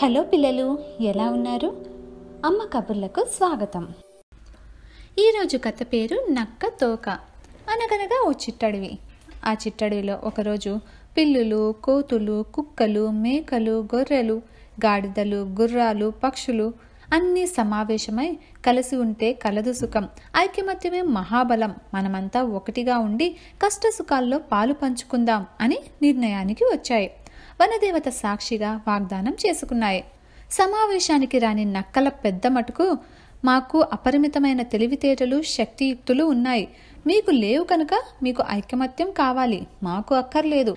hello పిల్లలు ఎలా ఉన్నారు అమ్మ కబుర్లకు స్వాగతం ఈరోజు కథ పేరు నక్క తోక అనగనగా ఓ చిట్టడివి ఆ చిట్టడివిలో ఒకరోజు పిల్లులు కోతులు కుక్కలు మేకలు గొర్రెలు గాడిదలు గుర్రాలు పక్షులు అన్నీ సమావేశమై కలిసి ఉంటే కలదు సుఖం ఐకమత్యమే మహాబలం మనమంతా ఒకటిగా ఉండి కష్టసుఖాల్లో పాలు పంచుకుందాం అని నిర్ణయానికి వచ్చాయి వనదేవత సాక్షిగా వాగ్దానం చేసుకున్నాయి సమావేశానికి రాని నక్కల పెద్ద మటుకు మాకు అపరిమితమైన తెలివితేటలు శక్తియుక్తులు ఉన్నాయి మీకు లేవు కనుక మీకు ఐకమత్యం కావాలి మాకు అక్కర్లేదు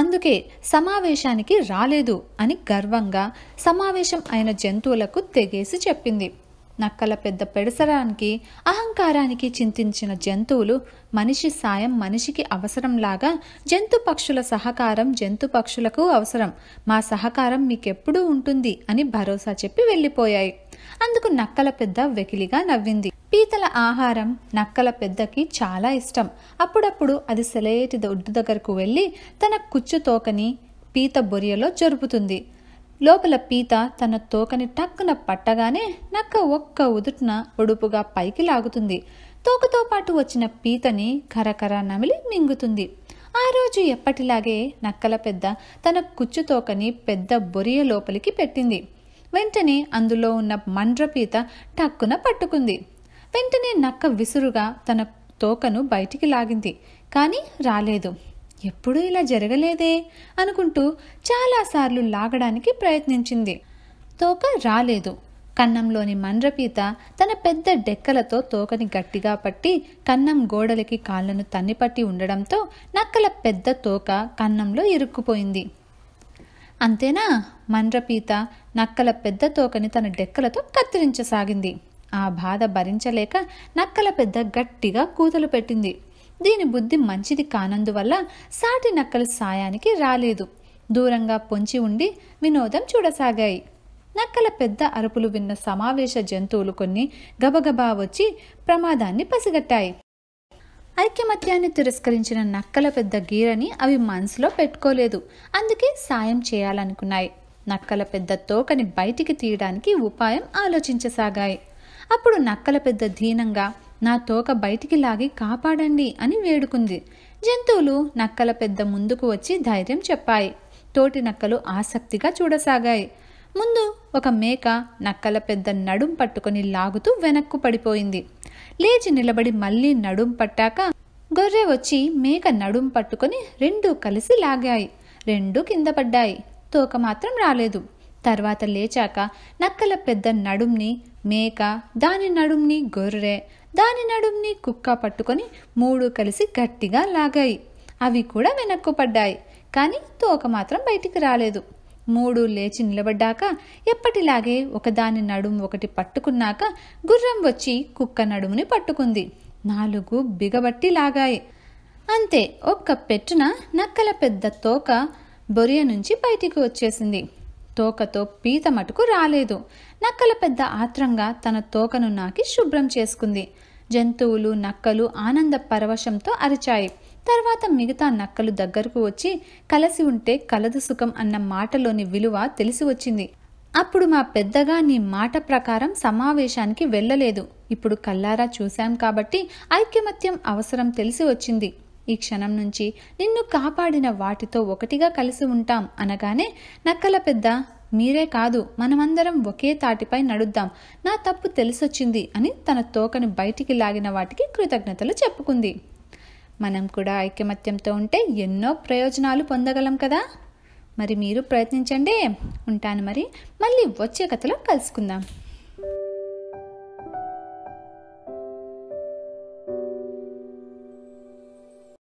అందుకే సమావేశానికి రాలేదు అని గర్వంగా సమావేశం అయిన జంతువులకు తెగేసి చెప్పింది నక్కల పెద్ద పెడసరానికి అహంకారానికి చింతించిన జంతువులు మనిషి సాయం మనిషికి అవసరంలాగా జంతు పక్షుల సహకారం జంతు పక్షులకు అవసరం మా సహకారం మీకెప్పుడూ ఉంటుంది అని భరోసా చెప్పి వెళ్ళిపోయాయి అందుకు నక్కల పెద్ద వెకిలిగా నవ్వింది పీతల ఆహారం నక్కల పెద్దకి చాలా ఇష్టం అప్పుడప్పుడు అది సెలయేటి దొడ్డు దగ్గరకు వెళ్ళి తన కుచ్చు తోకని పీత బొరియలో జరుపుతుంది లోపల పీత తన తోకని టక్కున పట్టగానే నక్క ఒక్క ఉదుటిన ఒడుపుగా పైకి లాగుతుంది తోకతో పాటు వచ్చిన పీతని కరకర నమిలి మింగుతుంది ఆ రోజు ఎప్పటిలాగే నక్కల పెద్ద తన కుచ్చు తోకని పెద్ద బొరియ లోపలికి పెట్టింది వెంటనే అందులో ఉన్న మండ్రపీత టక్కున పట్టుకుంది వెంటనే నక్క విసురుగా తన తోకను బయటికి లాగింది కానీ రాలేదు ఎప్పుడూ ఇలా జరగలేదే అనుకుంటూ చాలాసార్లు లాగడానికి ప్రయత్నించింది తోక రాలేదు కన్నంలోని మండ్రపీత తన పెద్ద డెక్కలతో తోకని గట్టిగా పట్టి కన్నం గోడలకి కాళ్లను తన్నిపట్టి ఉండడంతో నక్కల పెద్ద తోక కన్నంలో ఇరుక్కుపోయింది అంతేనా మండ్రపీత నక్కల పెద్ద తోకని తన డెక్కలతో కత్తిరించసాగింది ఆ బాధ భరించలేక నక్కల పెద్ద గట్టిగా కూతలు పెట్టింది దీని బుద్ధి మంచిది కానందువల్ల సాటి నక్కలు సాయానికి రాలేదు దూరంగా పొంచి ఉండి వినోదం చూడసాగాయి నక్కల పెద్ద అరుపులు విన్న సమావేశ జంతువులు కొన్ని గబగబా వచ్చి ప్రమాదాన్ని పసిగట్టాయి ఐక్యమత్యాన్ని తిరస్కరించిన నక్కల పెద్ద గీరని అవి మనసులో పెట్టుకోలేదు అందుకే సాయం చేయాలనుకున్నాయి నక్కల పెద్ద తోకని బయటికి తీయడానికి ఉపాయం ఆలోచించసాగాయి అప్పుడు నక్కల పెద్ద ధీనంగా నా తోక బయటికి లాగి కాపాడండి అని వేడుకుంది జంతువులు నక్కల పెద్ద ముందుకు వచ్చి ధైర్యం చెప్పాయి తోటి నక్కలు ఆసక్తిగా చూడసాగాయి ముందు ఒక మేక నక్కల పెద్ద నడుం పట్టుకొని లాగుతూ వెనక్కు పడిపోయింది లేచి నిలబడి మళ్ళీ నడుం పట్టాక గొర్రె వచ్చి మేక నడుం పట్టుకొని రెండూ కలిసి లాగాయి రెండూ కింద పడ్డాయి తోక మాత్రం రాలేదు తర్వాత లేచాక నక్కల పెద్ద నడుంని మేక దాని నడుంని గొర్రె దాని నడుంని కుక్క పట్టుకొని మూడు కలిసి గట్టిగా లాగాయి అవి కూడా వెనక్కు పడ్డాయి కానీ తోక మాత్రం బయటికి రాలేదు మూడు లేచి నిలబడ్డాక ఎప్పటిలాగే ఒకదాని నడుం ఒకటి పట్టుకున్నాక గుర్రం వచ్చి కుక్క నడుముని పట్టుకుంది నాలుగు బిగబట్టి లాగాయి అంతే ఒక్క పెట్టున నక్కల పెద్ద తోక బొరియ నుంచి బయటికి వచ్చేసింది తోకతో పీత మటుకు రాలేదు నక్కల పెద్ద ఆత్రంగా తన తోకను నాకి శుభ్రం చేసుకుంది జంతువులు నక్కలు ఆనంద పరవశంతో అరిచాయి తర్వాత మిగతా నక్కలు దగ్గరకు వచ్చి కలసి ఉంటే కలదు సుఖం అన్న మాటలోని విలువ తెలిసి వచ్చింది అప్పుడు మా పెద్దగా నీ మాట ప్రకారం సమావేశానికి వెళ్ళలేదు ఇప్పుడు కల్లారా చూశాం కాబట్టి ఐక్యమత్యం అవసరం తెలిసి వచ్చింది ఈ క్షణం నుంచి నిన్ను కాపాడిన వాటితో ఒకటిగా కలిసి ఉంటాం అనగానే నక్కల పెద్ద మీరే కాదు మనమందరం ఒకే తాటిపై నడుద్దాం నా తప్పు తెలిసొచ్చింది అని తన తోకని బయటికి లాగిన వాటికి కృతజ్ఞతలు చెప్పుకుంది మనం కూడా ఐకమత్యంతో ఉంటే ఎన్నో ప్రయోజనాలు పొందగలం కదా మరి మీరు ప్రయత్నించండి ఉంటాను మరి మళ్ళీ వచ్చే కథలో కలుసుకుందాం